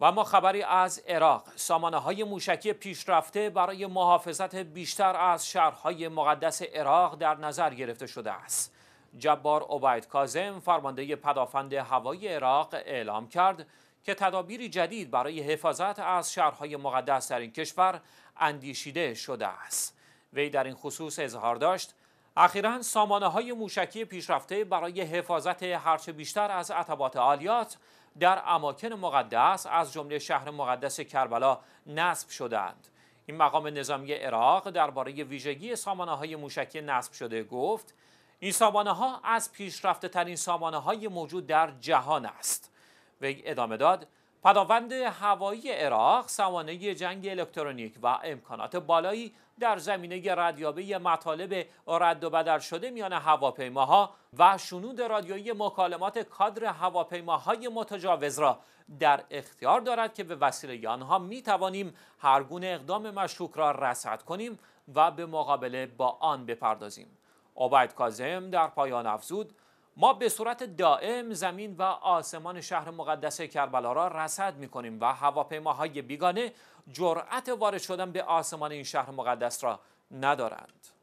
و اما خبری از عراق سامانه های موشکی پیشرفته برای محافظت بیشتر از شهرهای مقدس عراق در نظر گرفته شده است جبار عبید کازم فرمانده پدافند هوایی عراق اعلام کرد که تدابیری جدید برای حفاظت از شهرهای مقدس در این کشور اندیشیده شده است وی در این خصوص اظهار داشت اخیرا سامانه های موشکی پیشرفته برای حفاظت هرچه بیشتر از عطبات آلیات در اماکن مقدس از جمله شهر مقدس کربلا نصب شدند این مقام نظامی عراق درباره ویژگی سامانه های موشکی نصب شده گفت این سامانه ها از پیشرفته ترین سامانه های موجود در جهان است وی ادامه داد پداوند هوایی عراق سوانه جنگ الکترونیک و امکانات بالایی در زمینه ردیابه مطالب رد و بدر شده میان هواپیماها و شنود رادیویی مکالمات کادر هواپیماهای متجاوز را در اختیار دارد که به وسیله آنها می توانیم هر گونه اقدام مشکوک را رصد کنیم و به مقابله با آن بپردازیم. عبید کازم در پایان افزود ما به صورت دائم زمین و آسمان شهر مقدس کربلا را رصد می کنیم و هواپیماهای بیگانه جرأت وارد شدن به آسمان این شهر مقدس را ندارند